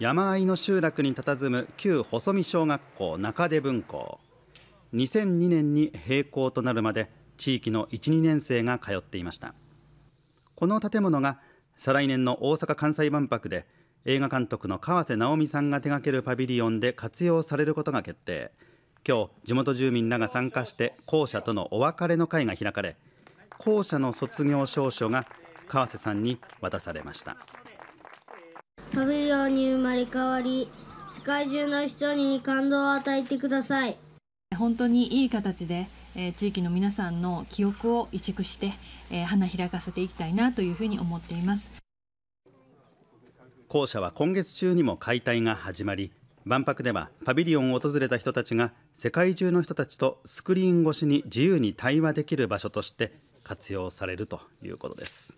山あいの集落に佇む旧細見小学校中出分校2002年に閉校となるまで地域の12年生が通っていましたこの建物が再来年の大阪・関西万博で映画監督の河瀬直美さんが手掛けるパビリオンで活用されることが決定今日地元住民らが参加して校舎とのお別れの会が開かれ校舎の卒業証書が川瀬さんに渡されました食べるように生まれ変わり世界中の人に感動を与えてください本当にいい形で、えー、地域の皆さんの記憶を移築して、えー、花開かせていきたいなというふうに思っています校舎は今月中にも解体が始まり万博ではパビリオンを訪れた人たちが世界中の人たちとスクリーン越しに自由に対話できる場所として活用されるということです。